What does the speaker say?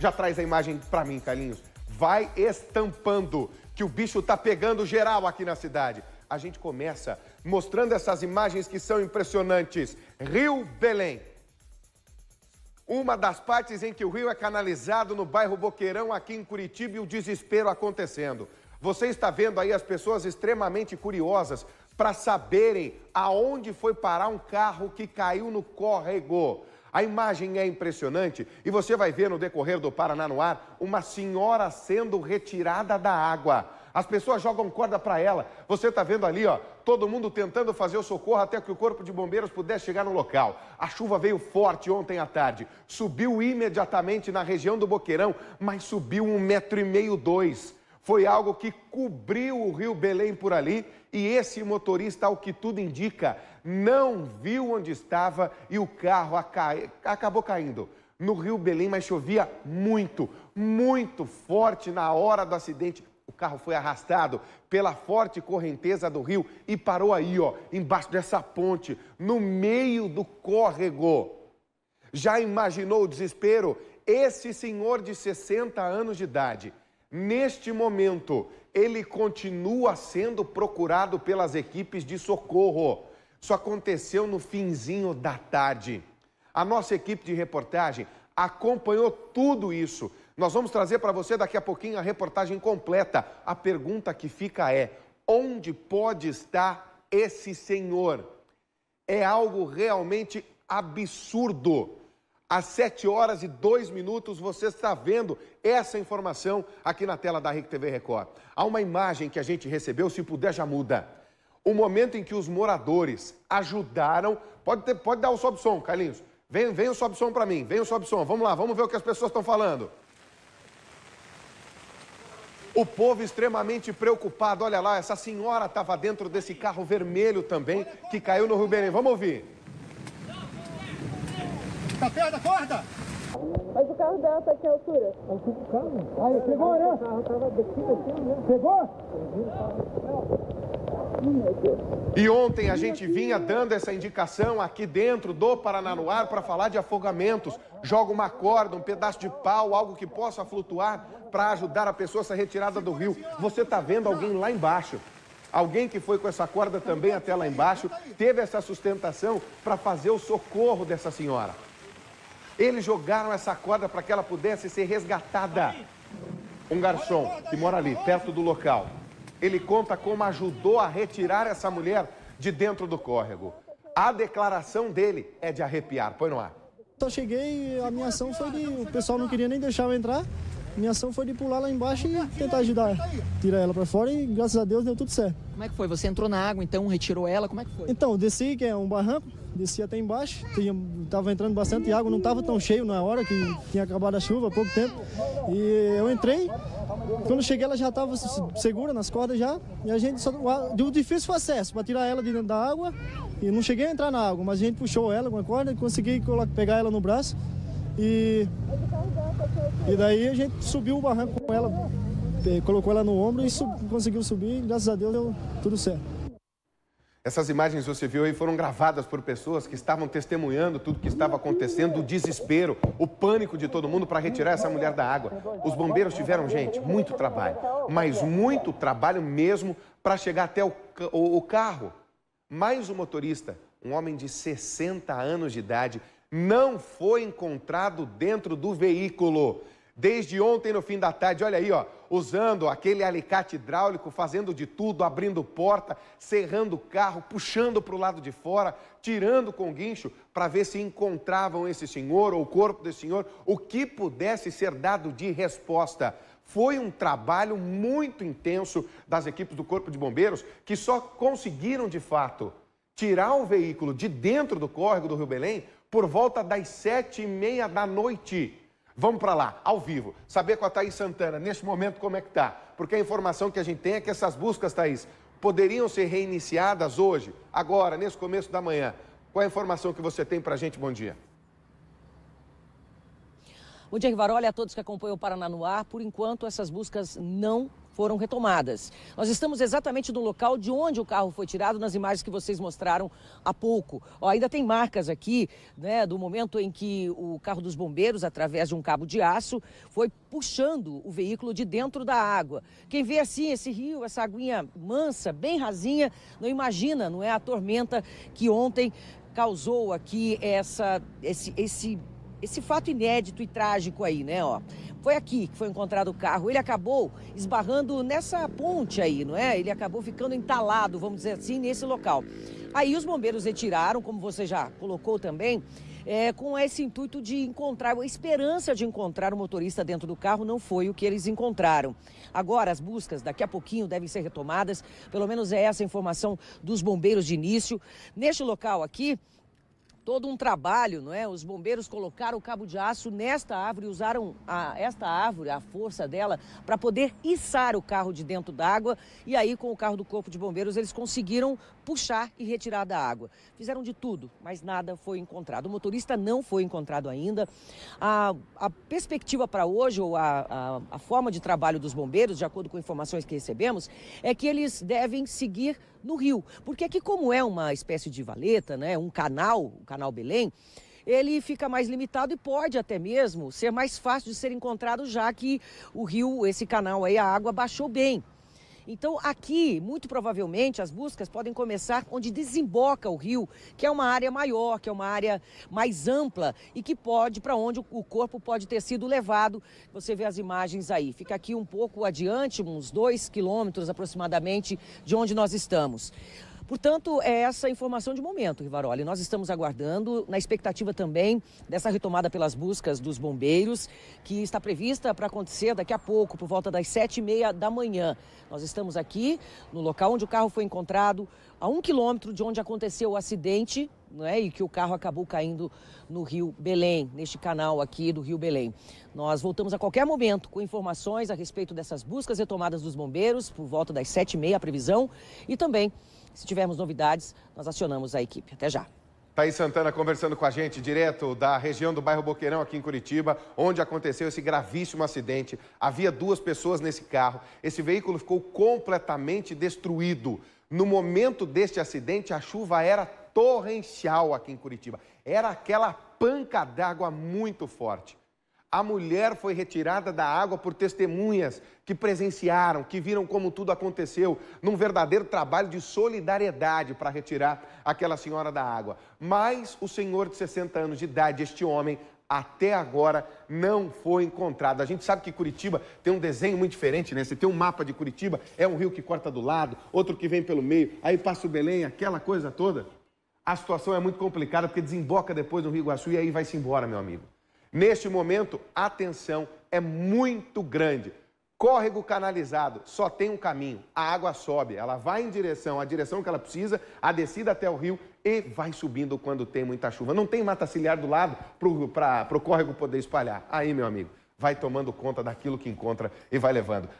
Já traz a imagem para mim, Carlinhos. Vai estampando que o bicho tá pegando geral aqui na cidade. A gente começa mostrando essas imagens que são impressionantes. Rio Belém. Uma das partes em que o rio é canalizado no bairro Boqueirão, aqui em Curitiba, e o desespero acontecendo. Você está vendo aí as pessoas extremamente curiosas para saberem aonde foi parar um carro que caiu no córrego. A imagem é impressionante e você vai ver no decorrer do Paraná no ar uma senhora sendo retirada da água. As pessoas jogam corda para ela. Você está vendo ali, ó, todo mundo tentando fazer o socorro até que o corpo de bombeiros pudesse chegar no local. A chuva veio forte ontem à tarde, subiu imediatamente na região do Boqueirão, mas subiu um metro e meio, dois foi algo que cobriu o rio Belém por ali e esse motorista, ao que tudo indica, não viu onde estava e o carro acabou caindo. No rio Belém, mas chovia muito, muito forte na hora do acidente. O carro foi arrastado pela forte correnteza do rio e parou aí, ó, embaixo dessa ponte, no meio do córrego. Já imaginou o desespero? Esse senhor de 60 anos de idade Neste momento, ele continua sendo procurado pelas equipes de socorro. Isso aconteceu no finzinho da tarde. A nossa equipe de reportagem acompanhou tudo isso. Nós vamos trazer para você daqui a pouquinho a reportagem completa. A pergunta que fica é: onde pode estar esse senhor? É algo realmente absurdo às 7 horas e 2 minutos, você está vendo essa informação aqui na tela da RIC TV Record. Há uma imagem que a gente recebeu, se puder já muda. O momento em que os moradores ajudaram. Pode, ter, pode dar o sob som, Carlinhos. Vem, vem o sob som para mim, vem o sob som. Vamos lá, vamos ver o que as pessoas estão falando. O povo extremamente preocupado. Olha lá, essa senhora estava dentro desse carro vermelho também que caiu no Rubem. Vamos ouvir. Tá perto da corda? Mas o carro dela tá aqui altura. Mas tá o carro? Aí, pegou, né? O carro tava daqui, daqui, né? Pegou? E ontem a gente vinha dando essa indicação aqui dentro do Paraná no ar para falar de afogamentos. Joga uma corda, um pedaço de pau, algo que possa flutuar para ajudar a pessoa a ser retirada do rio. Você está vendo alguém lá embaixo. Alguém que foi com essa corda também até lá embaixo teve essa sustentação para fazer o socorro dessa senhora. Eles jogaram essa corda para que ela pudesse ser resgatada. Um garçom que mora ali, perto do local, ele conta como ajudou a retirar essa mulher de dentro do córrego. A declaração dele é de arrepiar. Põe no ar. Só cheguei, a minha ação foi que o pessoal não queria nem deixar eu entrar. Minha ação foi de pular lá embaixo e tentar ajudar, tirar ela para fora e graças a Deus deu tudo certo. Como é que foi? Você entrou na água então, retirou ela, como é que foi? Então, desci, que é um barranco, desci até embaixo, tinha, tava entrando bastante água, não estava tão cheio na hora que tinha acabado a chuva, há pouco tempo. E eu entrei, quando cheguei ela já estava segura nas cordas já, e a gente só, deu difícil foi acesso para tirar ela de dentro da água, e não cheguei a entrar na água, mas a gente puxou ela com a corda, e consegui pegar ela no braço e e daí a gente subiu o barranco com ela, colocou ela no ombro e sub, conseguiu subir. graças a Deus deu tudo certo. Essas imagens você viu aí foram gravadas por pessoas que estavam testemunhando tudo que estava acontecendo, o desespero, o pânico de todo mundo para retirar essa mulher da água. Os bombeiros tiveram, gente, muito trabalho, mas muito trabalho mesmo para chegar até o, o, o carro. Mais o um motorista, um homem de 60 anos de idade, não foi encontrado dentro do veículo. Desde ontem, no fim da tarde, olha aí, ó, usando aquele alicate hidráulico, fazendo de tudo, abrindo porta, serrando o carro, puxando para o lado de fora, tirando com guincho para ver se encontravam esse senhor ou o corpo desse senhor, o que pudesse ser dado de resposta. Foi um trabalho muito intenso das equipes do Corpo de Bombeiros que só conseguiram de fato tirar o veículo de dentro do córrego do Rio Belém por volta das sete e meia da noite. Vamos para lá, ao vivo, saber com a Thaís Santana, neste momento, como é que tá. Porque a informação que a gente tem é que essas buscas, Thaís, poderiam ser reiniciadas hoje, agora, nesse começo da manhã. Qual é a informação que você tem para a gente? Bom dia. Bom dia, Rivaroli, a todos que acompanham o Paraná no ar. Por enquanto, essas buscas não foram retomadas. Nós estamos exatamente no local de onde o carro foi tirado, nas imagens que vocês mostraram há pouco. Ó, ainda tem marcas aqui né, do momento em que o carro dos bombeiros, através de um cabo de aço, foi puxando o veículo de dentro da água. Quem vê assim esse rio, essa aguinha mansa, bem rasinha, não imagina, não é a tormenta que ontem causou aqui essa, esse, esse esse fato inédito e trágico aí, né? Ó, foi aqui que foi encontrado o carro. Ele acabou esbarrando nessa ponte aí, não é? Ele acabou ficando entalado, vamos dizer assim, nesse local. Aí os bombeiros retiraram, como você já colocou também, é, com esse intuito de encontrar, a esperança de encontrar o motorista dentro do carro não foi o que eles encontraram. Agora, as buscas daqui a pouquinho devem ser retomadas, pelo menos é essa a informação dos bombeiros de início. Neste local aqui, todo um trabalho, não é? Os bombeiros colocaram o cabo de aço nesta árvore, usaram a, esta árvore, a força dela, para poder içar o carro de dentro d'água. E aí, com o carro do Corpo de Bombeiros, eles conseguiram puxar e retirar da água. Fizeram de tudo, mas nada foi encontrado. O motorista não foi encontrado ainda. A, a perspectiva para hoje, ou a, a, a forma de trabalho dos bombeiros, de acordo com informações que recebemos, é que eles devem seguir no rio. Porque aqui, como é uma espécie de valeta, né? Um canal, um canal Canal Belém, ele fica mais limitado e pode até mesmo ser mais fácil de ser encontrado, já que o rio, esse canal aí, a água baixou bem. Então, aqui, muito provavelmente, as buscas podem começar onde desemboca o rio, que é uma área maior, que é uma área mais ampla e que pode, para onde o corpo pode ter sido levado. Você vê as imagens aí. Fica aqui um pouco adiante, uns dois quilômetros aproximadamente de onde nós estamos. Portanto, é essa informação de momento, Rivaroli. Nós estamos aguardando, na expectativa também dessa retomada pelas buscas dos bombeiros, que está prevista para acontecer daqui a pouco, por volta das sete e meia da manhã. Nós estamos aqui no local onde o carro foi encontrado, a um quilômetro de onde aconteceu o acidente, né, e que o carro acabou caindo no Rio Belém, neste canal aqui do Rio Belém. Nós voltamos a qualquer momento com informações a respeito dessas buscas retomadas dos bombeiros, por volta das sete e meia, a previsão, e também se tivermos novidades, nós acionamos a equipe. Até já. Thaís Santana conversando com a gente direto da região do bairro Boqueirão, aqui em Curitiba, onde aconteceu esse gravíssimo acidente. Havia duas pessoas nesse carro. Esse veículo ficou completamente destruído. No momento deste acidente, a chuva era torrencial aqui em Curitiba. Era aquela panca d'água muito forte a mulher foi retirada da água por testemunhas que presenciaram, que viram como tudo aconteceu, num verdadeiro trabalho de solidariedade para retirar aquela senhora da água. Mas o senhor de 60 anos de idade, este homem, até agora não foi encontrado. A gente sabe que Curitiba tem um desenho muito diferente, né? Você tem um mapa de Curitiba, é um rio que corta do lado, outro que vem pelo meio, aí passa o Belém, aquela coisa toda. A situação é muito complicada porque desemboca depois no Rio Iguaçu e aí vai-se embora, meu amigo. Neste momento, a tensão é muito grande. Córrego canalizado só tem um caminho: a água sobe, ela vai em direção, à direção que ela precisa, a descida até o rio e vai subindo quando tem muita chuva. Não tem mata ciliar do lado para o córrego poder espalhar. Aí, meu amigo, vai tomando conta daquilo que encontra e vai levando.